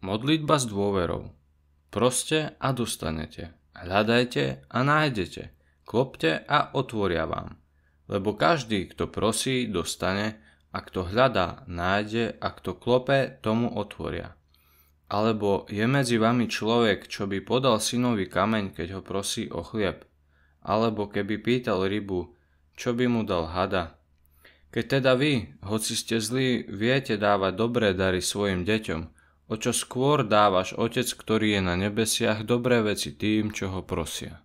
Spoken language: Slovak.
Modlitba s dôverou. Proste a dostanete. Hľadajte a nájdete. Klopte a otvoria vám. Lebo každý, kto prosí, dostane, a kto hľadá, nájde, a kto klope, tomu otvoria. Alebo je medzi vami človek, čo by podal synovi kameň, keď ho prosí o chlieb. Alebo keby pýtal rybu, čo by mu dal hada. Keď teda vy, hoci ste zlí, viete dávať dobré dary svojim deťom, o čo skôr dávaš Otec, ktorý je na nebesiach, dobré veci tým, čo ho prosia.